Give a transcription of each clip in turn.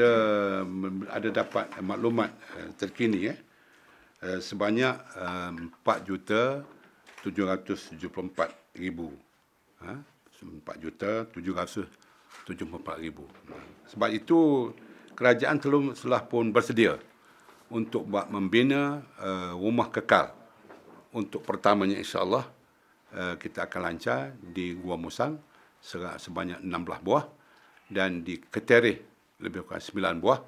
kita ada dapat eh, maklumat eh, terkini eh, eh sebanyak 4 juta 774 ribu. Ha? 4 juta 774 ribu. Ha? Sebab itu kerajaan telah telah pun bersedia untuk buat membina rumah kekal untuk pertamanya insya-Allah kita akan lancar di Gua Musang sebanyak 16 buah dan di Keterih lebih kurang sembilan buah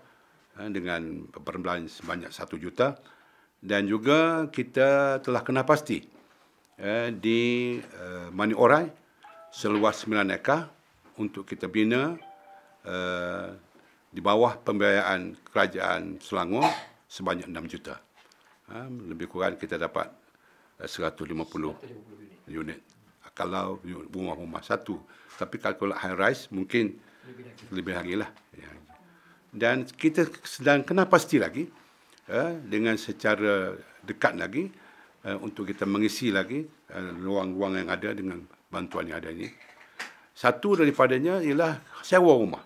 eh, dengan perbelanjaan sebanyak satu juta dan juga kita telah kena pasti eh, di eh, Mani Orai seluas sembilan ekar untuk kita bina eh, di bawah pembiayaan kerajaan Selangor sebanyak enam juta. lebih kurang kita dapat seratus lima puluh unit. Kalau rumah-rumah satu. Tapi kalau high rise mungkin lebih lagi lah. Ya. Dan kita sedang kena pasti lagi uh, dengan secara dekat lagi uh, untuk kita mengisi lagi uh, ruang-ruang yang ada dengan bantuan yang ada ini. Satu daripadanya ialah sewa rumah.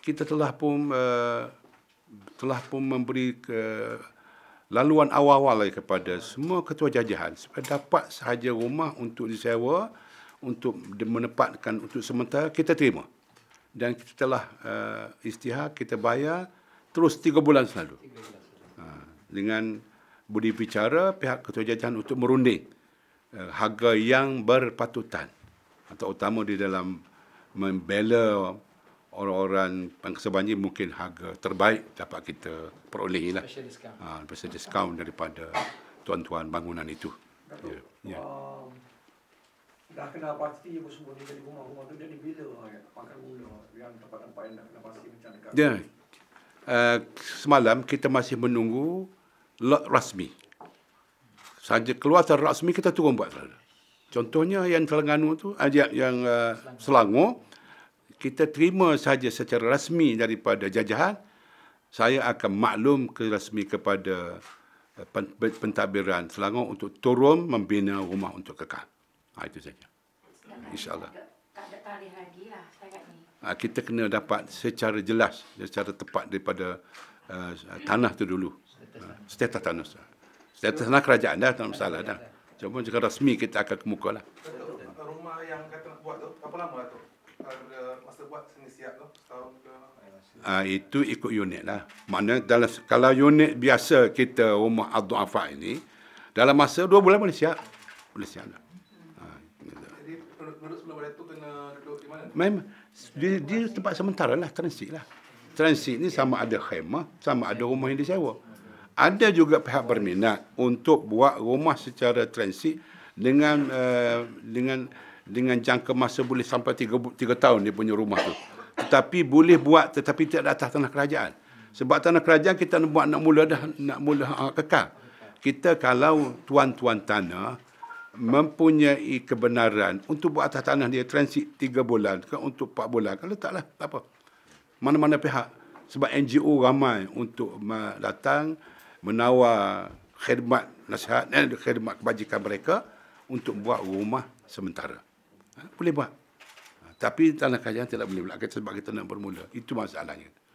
Kita telah pun uh, telah pun memberi ke laluan awal-awal kepada semua ketua jajahan supaya dapat sahaja rumah untuk disewa untuk menempatkan untuk sementara kita terima dan kita telah uh, istihar kita bayar terus tiga bulan selalu. Uh, dengan budi bicara pihak ketua jajahan untuk merunding uh, harga yang berpatutan atau utama di dalam membela orang-orang pangkasa banjir mungkin harga terbaik dapat kita peroleh lah. Special discount. Ha, special discount daripada tuan-tuan bangunan itu. Ya. Yeah. Yeah. Um, dah kena pasti apa semua ni jadi rumah rumah tu dia di bila eh, makan gula yang tempat tempat yang dah kena pasti macam dekat yeah. Uh, semalam kita masih menunggu lot rasmi. Saja keluar secara rasmi kita turun buat sana. Contohnya yang Terengganu tu, eh, yang, yang uh, Selangor. kita terima saja secara rasmi daripada jajahan. Saya akan maklum ke rasmi kepada uh, pentadbiran Selangor untuk turun membina rumah untuk kekal. Ha, itu saja insyaallah. Tak lah ah, kita kena dapat secara jelas, secara tepat daripada uh, tanah tu dulu. Status tanah. Status tanah. kerajaan dah, tak masalah dah. Cuma jika rasmi kita akan kemuka lah. Rumah yang kata nak buat tu, berapa lama tu? Masa buat sini siap tu, setahun ke? Ha, itu ikut unit lah. Mana dalam kalau unit biasa kita rumah Abdul Afa ini dalam masa dua bulan boleh siap. Boleh siap lah. Mem, dia, dia tempat sementara lah, transit lah. Transit ni sama ada khemah, sama ada rumah yang disewa. Ada juga pihak berminat untuk buat rumah secara transit dengan uh, dengan dengan jangka masa boleh sampai tiga tiga tahun dia punya rumah tu. Tetapi boleh buat tetapi tidak ada atas tanah kerajaan. Sebab tanah kerajaan kita nak buat nak mula dah nak mula uh, kekal. Kita kalau tuan-tuan tanah mempunyai kebenaran untuk buat atas tanah dia transit tiga bulan ke untuk 4 bulan kan letaklah tak apa mana-mana pihak sebab NGO ramai untuk datang menawar khidmat nasihat dan eh, khidmat kebajikan mereka untuk buat rumah sementara ha, boleh buat ha, tapi tanah kajian tidak boleh pula sebab kita nak bermula itu masalahnya